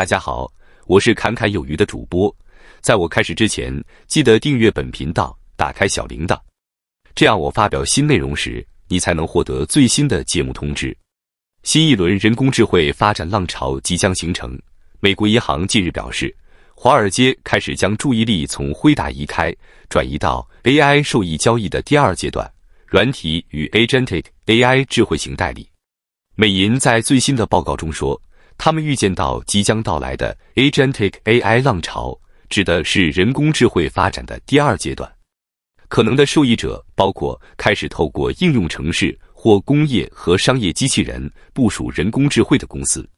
大家好，我是侃侃有余的主播。在我开始之前，记得订阅本频道，打开小铃铛，这样我发表新内容时，你才能获得最新的节目通知。新一轮人工智能发展浪潮即将形成。美国银行近日表示，华尔街开始将注意力从辉达移开，转移到 AI 受益交易的第二阶段——软体与 agent AI 智慧型代理。美银在最新的报告中说。他们预见到即将到来的 agentic AI 浪潮，指的是人工智慧发展的第二阶段。可能的受益者包括开始透过应用城市或工业和商业机器人部署人工智慧的公司。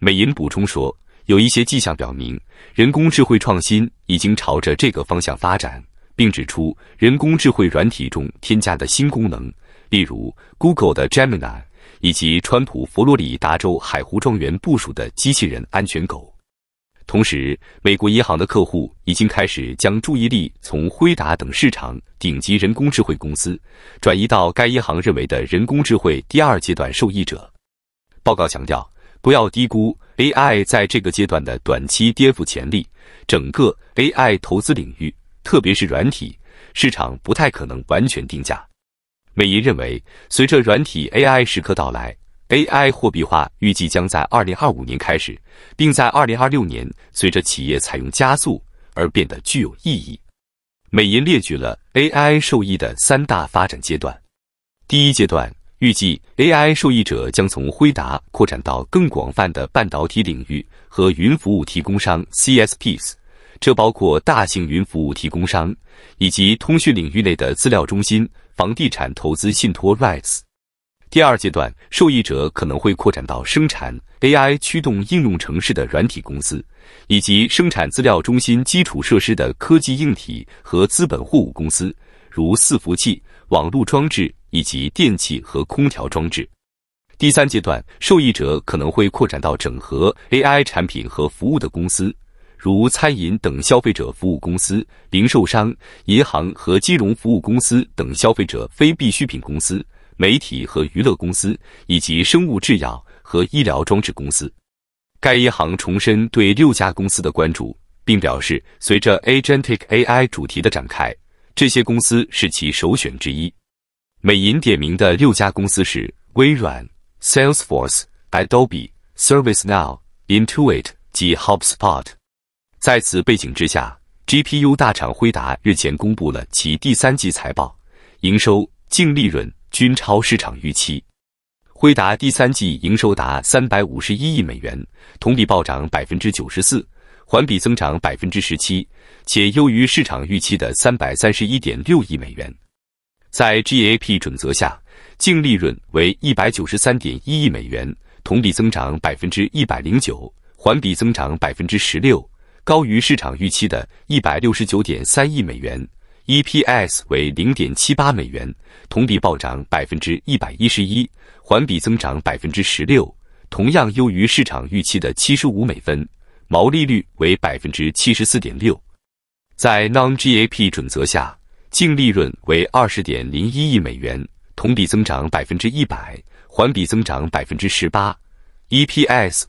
美银补充说，有一些迹象表明，人工智慧创新已经朝着这个方向发展，并指出人工智慧软体中添加的新功能，例如 Google 的 Gemini。以及川普佛罗里达州海湖庄园部署的机器人安全狗。同时，美国银行的客户已经开始将注意力从辉达等市场顶级人工智慧公司，转移到该银行认为的人工智慧第二阶段受益者。报告强调，不要低估 AI 在这个阶段的短期跌幅潜力。整个 AI 投资领域，特别是软体市场，不太可能完全定价。美银认为，随着软体 AI 时刻到来，AI 货币化预计将在2025年开始，并在2026年随着企业采用加速而变得具有意义。美银列举了 AI 受益的三大发展阶段。第一阶段预计 AI 受益者将从辉达扩展到更广泛的半导体领域和云服务提供商 （CSPs），这包括大型云服务提供商以及通讯领域内的资料中心。房地产投资信托 REITs。第二阶段受益者可能会扩展到生产 AI 驱动应用城市的软体公司，以及生产资料中心基础设施的科技硬体和资本货物公司，如伺服器、网络装置以及电器和空调装置。第三阶段受益者可能会扩展到整合 AI 产品和服务的公司。如餐饮等消费者服务公司、零售商、银行和金融服务公司等消费者非必需品公司、媒体和娱乐公司以及生物制药和医疗装置公司。该银行重申对六家公司的关注，并表示，随着 Agentic AI 主题的展开，这些公司是其首选之一。美银点名的六家公司是微软、Salesforce、Adobe、ServiceNow、Intuit 及 HubSpot。在此背景之下，GPU 大厂辉达日前公布了其第三季财报，营收、净利润均超市场预期。辉达第三季营收达三百五十一亿美元，同比暴涨百分之九十四，环比增长百分之十七，且优于市场预期的三百三十一点六亿美元。在 g a p 准则下，净利润为一百九十三点一亿美元，同比增长百分之一百零九，环比增长百分之十六。高于市场预期的169.3亿美元，EPS 为0.78美元，同比暴涨111%，环比增长16%，同样优于市场预期的75美分，毛利率为74.6%。在 Non-GAAP 准则下，净利润为20.01亿美元，同比增长100%，环比增长 18%，EPS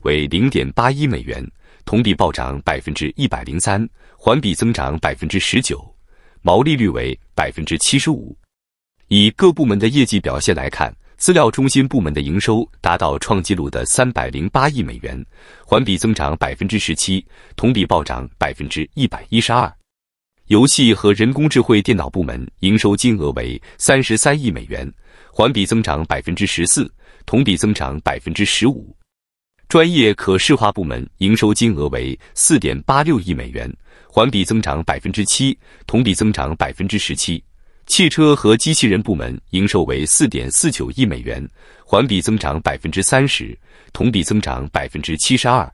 为0.81美元。同比暴涨百分之一百零三，环比增长百分之十九，毛利率为百分之七十五。以各部门的业绩表现来看，资料中心部门的营收达到创纪录的三百零八亿美元，环比增长百分之十七，同比暴涨百分之一百一十二。游戏和人工智慧电脑部门营收金额为三十三亿美元，环比增长百分之十四，同比增长百分之十五。专业可视化部门营收金额为四点八六亿美元，环比增长百分之七，同比增长百分之十七。汽车和机器人部门营收为四点四九亿美元，环比增长百分之三十，同比增长百分之七十二。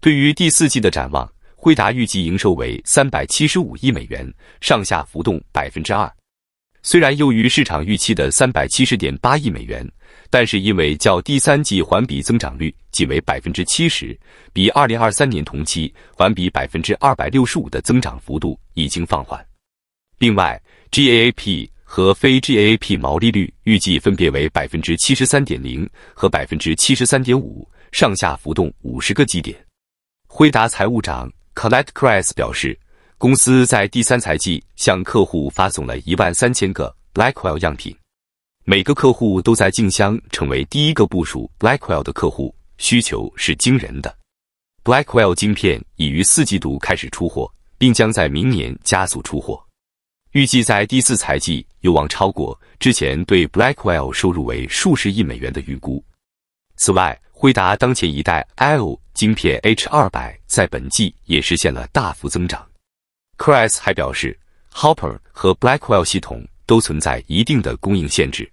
对于第四季的展望，辉达预计营收为三百七十五亿美元，上下浮动百分之二。虽然优于市场预期的三百七十点八亿美元，但是因为较第三季环比增长率仅为百分之七十，比二零二三年同期环比百分之二百六十五的增长幅度已经放缓。另外，G A a P 和非 G A a P 毛利率预计分别为百分之七十三点零和百分之七十三点五，上下浮动五十个基点。辉达财务长 Collette r e i s s 表示。公司在第三财季向客户发送了一万三千个 Blackwell 样品，每个客户都在竞相成为第一个部署 Blackwell 的客户，需求是惊人的。Blackwell 晶片已于四季度开始出货，并将在明年加速出货，预计在第四财季有望超过之前对 Blackwell 收入为数十亿美元的预估。此外，辉达当前一代 L i 晶片 H200 在本季也实现了大幅增长。Cris 还表示，Hopper 和 Blackwell 系统都存在一定的供应限制。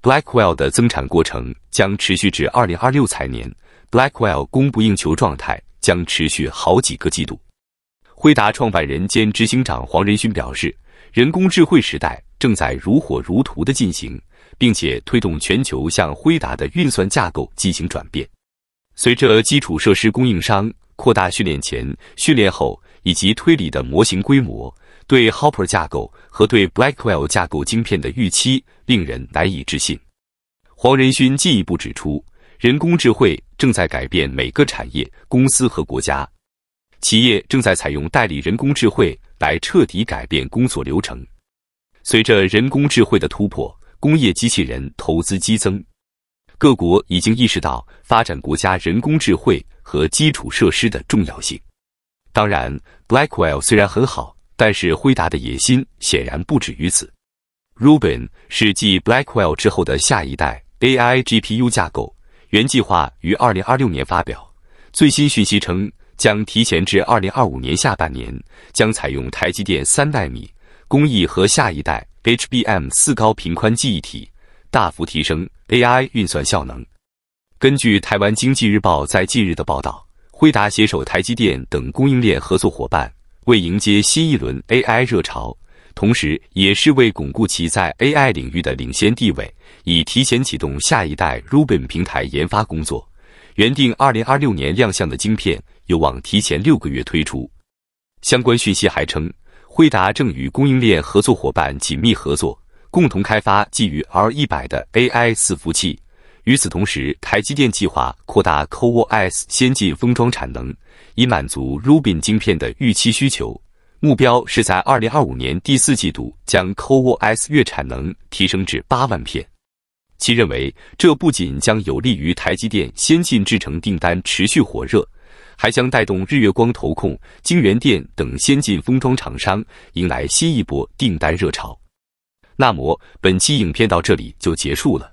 Blackwell 的增产过程将持续至2026财年，Blackwell 供不应求状态将持续好几个季度。辉达创办人兼执行长黄仁勋表示，人工智慧时代正在如火如荼地进行，并且推动全球向辉达的运算架构进行转变。随着基础设施供应商扩大训练前、训练后。以及推理的模型规模，对 Hopper 架构和对 Blackwell 架构晶片的预期令人难以置信。黄仁勋进一步指出，人工智慧正在改变每个产业、公司和国家。企业正在采用代理人工智慧来彻底改变工作流程。随着人工智慧的突破，工业机器人投资激增。各国已经意识到发展国家人工智慧和基础设施的重要性。当然，Blackwell 虽然很好，但是辉达的野心显然不止于此。r u b e n 是继 Blackwell 之后的下一代 AI GPU 架构，原计划于2026年发表，最新讯息称将提前至2025年下半年，将采用台积电三纳米工艺和下一代 HBM 四高频宽记忆体，大幅提升 AI 运算效能。根据台湾经济日报在近日的报道。辉达携手台积电等供应链合作伙伴，为迎接新一轮 AI 热潮，同时也是为巩固其在 AI 领域的领先地位，已提前启动下一代 Rubin 平台研发工作。原定2026年亮相的晶片有望提前六个月推出。相关讯息还称，辉达正与供应链合作伙伴紧密合作，共同开发基于 R100 的 AI 四服器。与此同时，台积电计划扩大 CoWoS 先进封装产能，以满足 Rubin 晶片的预期需求。目标是在2025年第四季度将 CoWoS 月产能提升至八万片。其认为，这不仅将有利于台积电先进制程订单持续火热，还将带动日月光、投控、晶圆电等先进封装厂商迎来新一波订单热潮。那么，本期影片到这里就结束了。